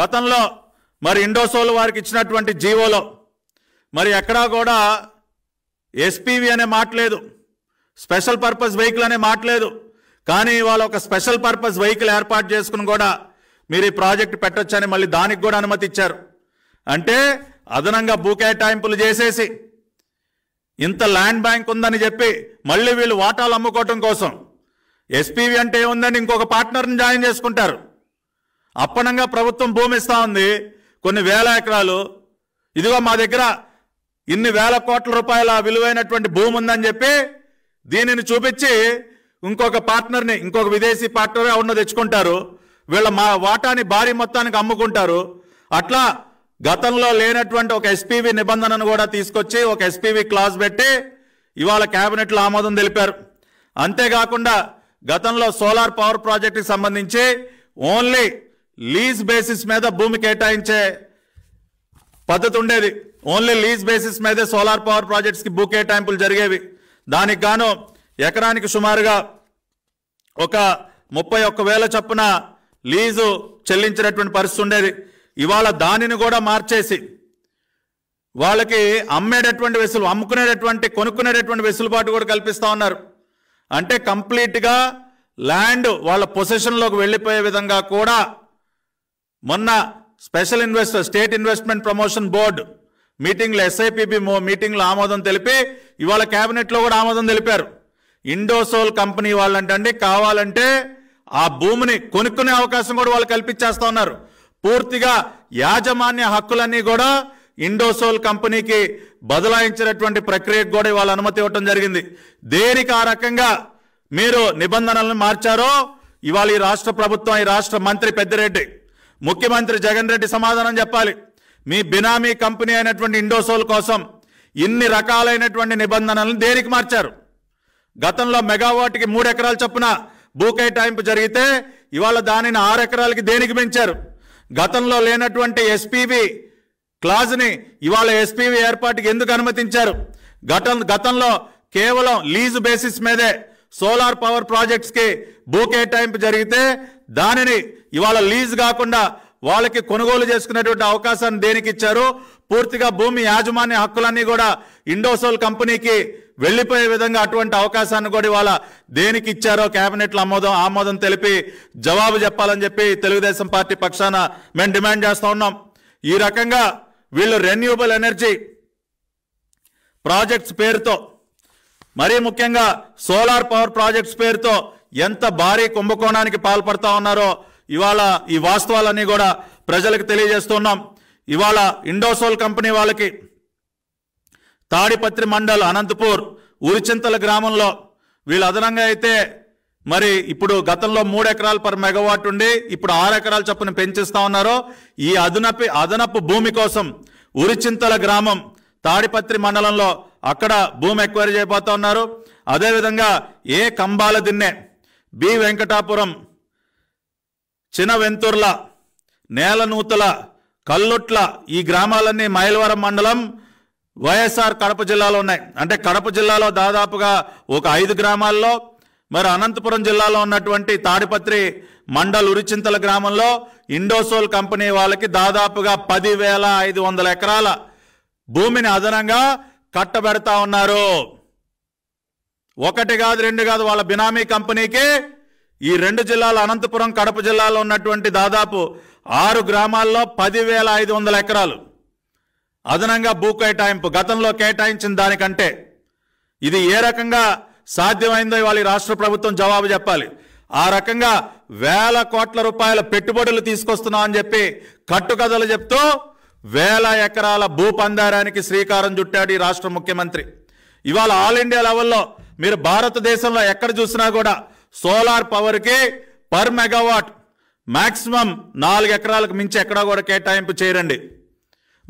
గతంలో మరి ఇండోసోల్ వారికి ఇచ్చినటువంటి జీవోలో మరి ఎక్కడా కూడా ఎస్పీవి అనే మాట్లేదు స్పెషల్ పర్పస్ వెహికల్ అనే మాట్లేదు కానీ ఇవాళ ఒక స్పెషల్ పర్పస్ వెహికల్ ఏర్పాటు చేసుకుని కూడా మీరు ఈ ప్రాజెక్ట్ పెట్టొచ్చని మళ్ళీ దానికి కూడా అనుమతి ఇచ్చారు అంటే అదనంగా భూ కేటాయింపులు చేసేసి ఇంత ల్యాండ్ బ్యాంక్ ఉందని చెప్పి మళ్ళీ వీళ్ళు వాటాలు అమ్ముకోవటం కోసం ఎస్పీవి అంటే ఏముందని ఇంకొక పార్ట్నర్ని జాయిన్ చేసుకుంటారు అప్పనంగా ప్రభుత్వం ఇస్తా ఉంది కొన్ని వేల ఎకరాలు ఇదిగో మా దగ్గర ఇన్ని వేల కోట్ల రూపాయల విలువైనటువంటి భూమి ఉందని చెప్పి దీనిని చూపించి ఇంకొక పార్ట్నర్ని ఇంకొక విదేశీ పార్ట్నర్ ఉన్న తెచ్చుకుంటారు వీళ్ళ మా వాటాని భారీ మొత్తానికి అమ్ముకుంటారు అట్లా గతంలో లేనటువంటి ఒక ఎస్పీవి నిబంధనను కూడా తీసుకొచ్చి ఒక ఎస్పీవి క్లాస్ పెట్టి ఇవాళ క్యాబినెట్లో ఆమోదం తెలిపారు అంతేకాకుండా గతంలో సోలార్ పవర్ ప్రాజెక్టుకి సంబంధించి ఓన్లీ లీజ్ బేసిస్ మీద భూమి కేటాయించే పద్ధతి ఉండేది ఓన్లీ లీజ్ బేసిస్ మీదే సోలార్ పవర్ ప్రాజెక్ట్స్కి భూ కేటాయింపులు జరిగేవి దానికి గాను ఎకరానికి సుమారుగా ఒక ముప్పై ఒక్క వేల చొప్పున లీజు చెల్లించినటువంటి పరిస్థితి ఉండేది ఇవాళ దానిని కూడా మార్చేసి వాళ్ళకి అమ్మేటటువంటి వెసులు అమ్ముకునేటటువంటి కొనుక్కునేటటువంటి వెసులుబాటు కూడా కల్పిస్తూ ఉన్నారు అంటే కంప్లీట్గా ల్యాండ్ వాళ్ళ పొసెషన్లోకి వెళ్ళిపోయే విధంగా కూడా మొన్న special investor state investment promotion board మీటింగ్లో ఎస్ఐపిబి మీటింగ్లో ఆమోదం తెలిపి ఇవాళ క్యాబినెట్లో కూడా ఆమోదం తెలిపారు ఇండోసోల్ కంపెనీ వాళ్ళంటండి కావాలంటే ఆ భూమిని కొనుక్కునే అవకాశం కూడా వాళ్ళు కల్పించేస్తా ఉన్నారు పూర్తిగా యాజమాన్య హక్కులన్నీ కూడా ఇండోసోల్ కంపెనీకి బదలాయించినటువంటి ప్రక్రియకు కూడా ఇవాళ అనుమతి ఇవ్వటం జరిగింది దేనికి ఆ రకంగా మీరు నిబంధనలను మార్చారో ఇవాళ ఈ రాష్ట్ర ప్రభుత్వం ఈ రాష్ట్ర మంత్రి పెద్దిరెడ్డి ముఖ్యమంత్రి జగన్ రెడ్డి సమాధానం చెప్పాలి మీ బినామీ కంపెనీ అయినటువంటి ఇండోసోల్ కోసం ఇన్ని రకాలైనటువంటి నిబంధనలను దేనికి మార్చారు గతంలో మెగావాట్కి మూడు ఎకరాలు చొప్పున భూ కేటాయింపు జరిగితే ఇవాళ దానిని ఆరు ఎకరాలకి దేనికి పెంచారు గతంలో లేనటువంటి ఎస్పీవి క్లాజ్ని ఇవాళ ఎస్పీవి ఏర్పాటుకి ఎందుకు అనుమతించారు గతం గతంలో కేవలం లీజు బేసిస్ మీదే సోలార్ పవర్ ప్రాజెక్ట్స్కి భూ కేటాయింపు జరిగితే దానిని ఇవాళ లీజ్ కాకుండా వాళ్ళకి కొనుగోలు చేసుకునేటువంటి అవకాశాన్ని దేనికి ఇచ్చారు పూర్తిగా భూమి యాజమాన్య హక్కులన్నీ కూడా ఇండోసోల్ కంపెనీకి వెళ్ళిపోయే విధంగా అటువంటి అవకాశాన్ని కూడా ఇవాళ దేనికి ఇచ్చారో కేబినెట్లో ఆమోదం ఆమోదం తెలిపి జవాబు చెప్పాలని చెప్పి తెలుగుదేశం పార్టీ పక్షాన మేము డిమాండ్ చేస్తూ ఉన్నాం ఈ రకంగా వీళ్ళు రెన్యూబుల్ ఎనర్జీ ప్రాజెక్ట్స్ పేరుతో మరీ ముఖ్యంగా సోలార్ పవర్ ప్రాజెక్ట్స్ పేరుతో ఎంత భారీ కుంభకోణానికి పాల్పడతా ఉన్నారో ఇవాళ ఈ వాస్తవాలన్నీ కూడా ప్రజలకు తెలియజేస్తున్నాం ఇవాళ ఇండోసోల్ కంపెనీ వాళ్ళకి తాడిపత్రి మండల్ అనంతపూర్ ఉరిచింతల గ్రామంలో వీళ్ళు అదనంగా అయితే మరి ఇప్పుడు గతంలో మూడు ఎకరాలు పర్ మెగావాట్ ఉండి ఇప్పుడు ఆరు ఎకరాల చొప్పున పెంచిస్తా ఉన్నారు ఈ అదనపు అదనపు భూమి కోసం ఉరిచింతల గ్రామం తాడిపత్రి మండలంలో అక్కడ భూమి ఎక్వైరీ చేయబోతా ఉన్నారు అదేవిధంగా A Kambaladinne B Venkatapuram Chinaventurla Nelanuthala Kallutla ఈ గ్రామాలన్నీ మైలవరం మండలం వైఎస్ఆర్ కడప జిల్లాలో ఉన్నాయి అంటే కడప జిల్లాలో దాదాపుగా ఒక ఐదు గ్రామాల్లో మరి అనంతపురం జిల్లాలో ఉన్నటువంటి తాడిపత్రి మండల్ ఉరిచింతల గ్రామంలో ఇండోసోల్ కంపెనీ వాళ్ళకి దాదాపుగా పదివేల ఐదు వందల ఎకరాల భూమిని అదనంగా కట్టబెడతా ఉన్నారు ఒకటి కాదు రెండు కాదు వాళ్ళ బినామీ కంపెనీకి ఈ రెండు జిల్లాలు అనంతపురం కడప జిల్లాలో ఉన్నటువంటి దాదాపు ఆరు గ్రామాల్లో పదివేల ఐదు వందల ఎకరాలు అదనంగా భూ కేటాయింపు గతంలో కేటాయించిన దానికంటే ఇది ఏ రకంగా సాధ్యమైందో ఇవాళ రాష్ట్ర ప్రభుత్వం జవాబు చెప్పాలి ఆ రకంగా వేల కోట్ల రూపాయల పెట్టుబడులు తీసుకొస్తున్నామని చెప్పి కట్టుకథలు చెప్తూ వేల ఎకరాల భూ పందారానికి శ్రీకారం చుట్టాడు ఈ రాష్ట్ర ముఖ్యమంత్రి ఇవాళ ఆల్ ఇండియా లెవెల్లో మీరు భారతదేశంలో ఎక్కడ చూసినా కూడా సోలార్ పవర్కి పర్ మెగావాట్ మ్యాక్సిమం నాలుగు ఎకరాలకు మించి ఎక్కడా కూడా కేటాయింపు చేయరండి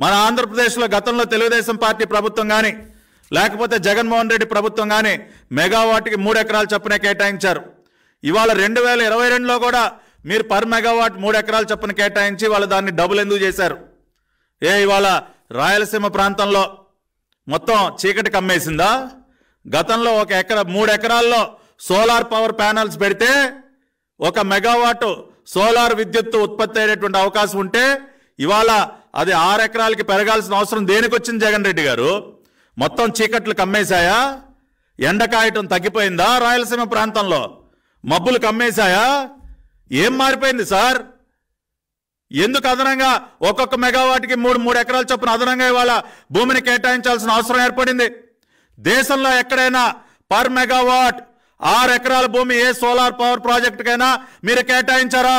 మన ఆంధ్రప్రదేశ్లో గతంలో తెలుగుదేశం పార్టీ ప్రభుత్వం కానీ లేకపోతే జగన్మోహన్ రెడ్డి ప్రభుత్వం కానీ మెగావాట్కి మూడు ఎకరాలు చొప్పున కేటాయించారు ఇవాళ రెండు వేల ఇరవై రెండులో కూడా మీరు పర్ మెగావాట్ మూడు ఎకరాలు చొప్పున కేటాయించి వాళ్ళు దాన్ని డబుల్ ఎందుకు చేశారు ఏ ఇవాళ రాయలసీమ ప్రాంతంలో మొత్తం చీకటి కమ్మేసిందా గతంలో ఒక ఎకరా మూడు ఎకరాల్లో సోలార్ పవర్ ప్యానల్స్ పెడితే ఒక మెగావాట్ సోలార్ విద్యుత్తు ఉత్పత్తి అయ్యేటువంటి అవకాశం ఉంటే ఇవాళ అది ఆరు ఎకరాలకి పెరగాల్సిన అవసరం దేనికి వచ్చింది జగన్ రెడ్డి గారు మొత్తం చీకట్లు కమ్మేశాయా ఎండ కాయటం తగ్గిపోయిందా రాయలసీమ ప్రాంతంలో మబ్బులు కమ్మేశాయా ఏం మారిపోయింది సార్ ఎందుకు అదనంగా ఒక్కొక్క మెగావాట్కి మూడు మూడు ఎకరాల చొప్పున అదనంగా ఇవాళ భూమిని కేటాయించాల్సిన అవసరం ఏర్పడింది దేశంలో ఎక్కడైనా పర్ మెగావాట్ ఆరు ఎకరాల భూమి ఏ సోలార్ పవర్ ప్రాజెక్టుకైనా మీరు కేటాయించారా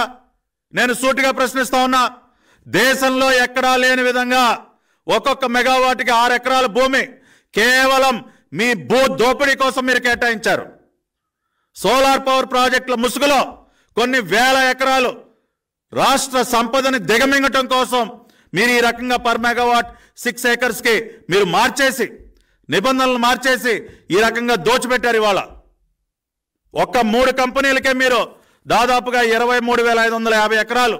నేను సూటిగా ప్రశ్నిస్తా ఉన్నా దేశంలో ఎక్కడా లేని విధంగా ఒక్కొక్క మెగావాట్కి ఆరు ఎకరాల భూమి కేవలం మీ భూ దోపిడీ కోసం మీరు కేటాయించారు సోలార్ పవర్ ప్రాజెక్టుల ముసుగులో కొన్ని వేల ఎకరాలు రాష్ట్ర సంపదని దిగమింగటం కోసం మీరు ఈ రకంగా పర్ మెగావాట్ సిక్స్ ఏకర్స్కి మీరు మార్చేసి నిబంధనలు మార్చేసి ఈ రకంగా దోచిపెట్టారు ఇవాళ ఒక్క మూడు కంపెనీలకే మీరు దాదాపుగా ఇరవై మూడు వేల ఐదు వందల యాభై ఎకరాలు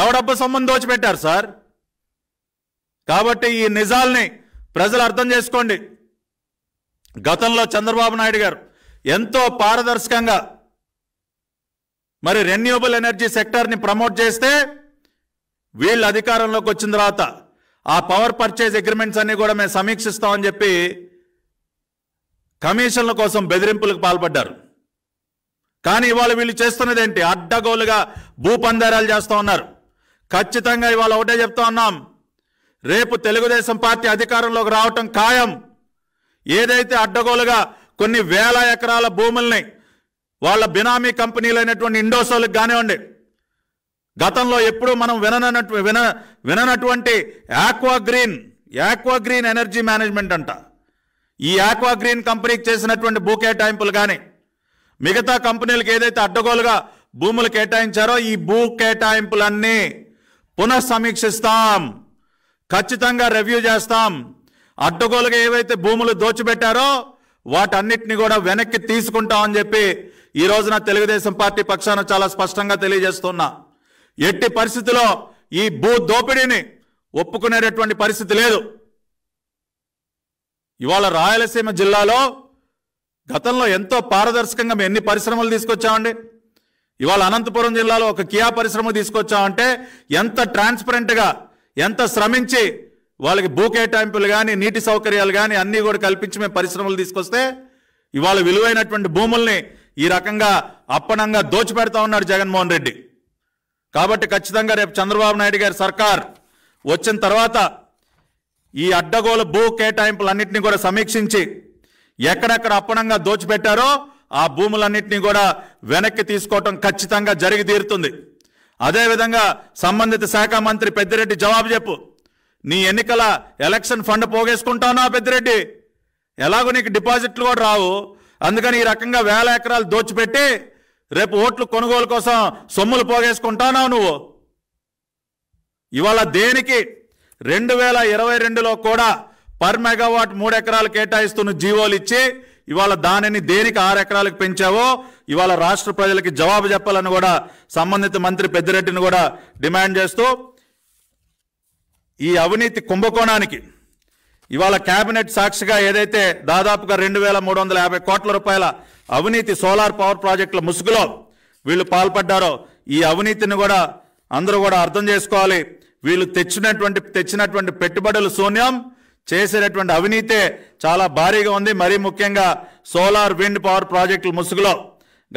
ఎవడబ్బ సొమ్మని దోచిపెట్టారు సార్ కాబట్టి ఈ నిజాల్ని ప్రజలు అర్థం చేసుకోండి గతంలో చంద్రబాబు నాయుడు గారు ఎంతో పారదర్శకంగా మరి రెన్యూబుల్ ఎనర్జీ సెక్టార్ని ప్రమోట్ చేస్తే వీళ్ళు అధికారంలోకి వచ్చిన తర్వాత ఆ పవర్ పర్చేజ్ అగ్రిమెంట్స్ అన్నీ కూడా మేము సమీక్షిస్తామని చెప్పి కమిషన్ల కోసం బెదిరింపులకు పాల్పడ్డారు కానీ ఇవాళ వీళ్ళు చేస్తున్నది ఏంటి అడ్డగోలుగా భూపందారాలు చేస్తూ ఉన్నారు ఖచ్చితంగా ఇవాళ ఒకటే చెప్తా ఉన్నాం రేపు తెలుగుదేశం పార్టీ అధికారంలోకి రావటం ఖాయం ఏదైతే అడ్డగోలుగా కొన్ని వేల ఎకరాల భూముల్ని వాళ్ళ బినామీ కంపెనీలు అయినటువంటి ఇండోసోలకు కానివ్వండి గతంలో ఎప్పుడూ మనం విననట్టు విన విననటువంటి aqua green aqua green energy management అంట ఈ ఆక్వా గ్రీన్ కంపెనీకి చేసినటువంటి భూ కేటాయింపులు కానీ మిగతా కంపెనీలకు ఏదైతే అడ్డగోలుగా భూములు కేటాయించారో ఈ భూ కేటాయింపులన్నీ పునఃసమీక్షిస్తాం ఖచ్చితంగా రివ్యూ చేస్తాం అడ్డగోలుగా ఏవైతే భూములు దోచిపెట్టారో వాటన్నిటిని కూడా వెనక్కి తీసుకుంటాం అని చెప్పి ఈ రోజున తెలుగుదేశం పార్టీ పక్షాన చాలా స్పష్టంగా తెలియజేస్తున్నా ఎట్టి పరిస్థితిలో ఈ భూ దోపిడీని ఒప్పుకునేటటువంటి పరిస్థితి లేదు ఇవాళ రాయలసీమ జిల్లాలో గతంలో ఎంతో పారదర్శకంగా మేము ఎన్ని పరిశ్రమలు తీసుకొచ్చామండి ఇవాళ అనంతపురం జిల్లాలో ఒక కియా పరిశ్రమ తీసుకొచ్చామంటే ఎంత ట్రాన్స్పరెంట్గా ఎంత శ్రమించి వాళ్ళకి భూ కేటాయింపులు కానీ నీటి సౌకర్యాలు కానీ అన్నీ కూడా కల్పించి మేము పరిశ్రమలు తీసుకొస్తే ఇవాళ విలువైనటువంటి భూముల్ని ఈ రకంగా అప్పనంగా దోచిపెడతా ఉన్నాడు జగన్మోహన్ రెడ్డి కాబట్టి ఖచ్చితంగా రేపు చంద్రబాబు నాయుడు గారి సర్కార్ వచ్చిన తర్వాత ఈ అడ్డగోలు భూ కేటాయింపులన్నింటినీ కూడా సమీక్షించి ఎక్కడెక్కడ అప్పనంగా దోచిపెట్టారో ఆ భూములన్నింటినీ కూడా వెనక్కి తీసుకోవటం ఖచ్చితంగా జరిగి తీరుతుంది అదేవిధంగా సంబంధిత శాఖ మంత్రి పెద్దిరెడ్డి జవాబు చెప్పు నీ ఎన్నికల ఎలక్షన్ ఫండ్ పోగేసుకుంటానా పెద్దిరెడ్డి ఎలాగో నీకు డిపాజిట్లు కూడా రావు అందుకని ఈ రకంగా వేల ఎకరాలు దోచిపెట్టి రేపు ఓట్లు కొనుగోలు కోసం సొమ్ములు పోగేసుకుంటానా నువ్వు ఇవాళ దేనికి రెండు వేల ఇరవై రెండులో కూడా పర్ మెగావాట్ మూడు ఎకరాలు కేటాయిస్తున్న జీవోలు ఇచ్చి ఇవాళ దానిని దేనికి ఆరు ఎకరాలకు పెంచావో ఇవాళ రాష్ట్ర ప్రజలకి జవాబు చెప్పాలని కూడా సంబంధిత మంత్రి పెద్దిరెడ్డిని కూడా డిమాండ్ చేస్తూ ఈ అవినీతి కుంభకోణానికి ఇవాళ కేబినెట్ సాక్షిగా ఏదైతే దాదాపుగా రెండు వేల మూడు వందల యాభై కోట్ల రూపాయల అవినీతి సోలార్ పవర్ ప్రాజెక్టుల ముసుగులో వీళ్ళు పాల్పడ్డారో ఈ అవినీతిని కూడా అందరూ కూడా అర్థం చేసుకోవాలి వీళ్ళు తెచ్చినటువంటి తెచ్చినటువంటి పెట్టుబడులు శూన్యం చేసేటటువంటి అవినీతే చాలా భారీగా ఉంది మరీ ముఖ్యంగా సోలార్ విండ్ పవర్ ప్రాజెక్టుల ముసుగులో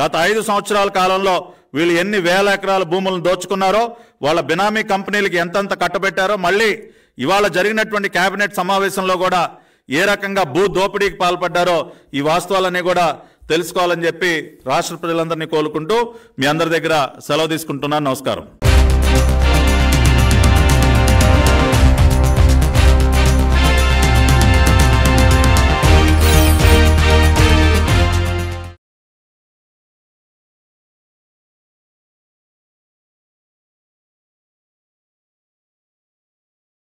గత ఐదు సంవత్సరాల కాలంలో వీళ్ళు ఎన్ని వేల ఎకరాల భూములను దోచుకున్నారో వాళ్ళ బినామీ కంపెనీలకు ఎంతంత కట్టబెట్టారో మళ్ళీ ఇవాళ జరిగినటువంటి కేబినెట్ సమావేశంలో కూడా ఏ రకంగా భూ దోపిడీకి పాల్పడ్డారో ఈ వాస్తవాలన్నీ కూడా తెలుసుకోవాలని చెప్పి రాష్ట్ర ప్రజలందరినీ కోలుకుంటూ మీ అందరి దగ్గర సెలవు తీసుకుంటున్నాను నమస్కారం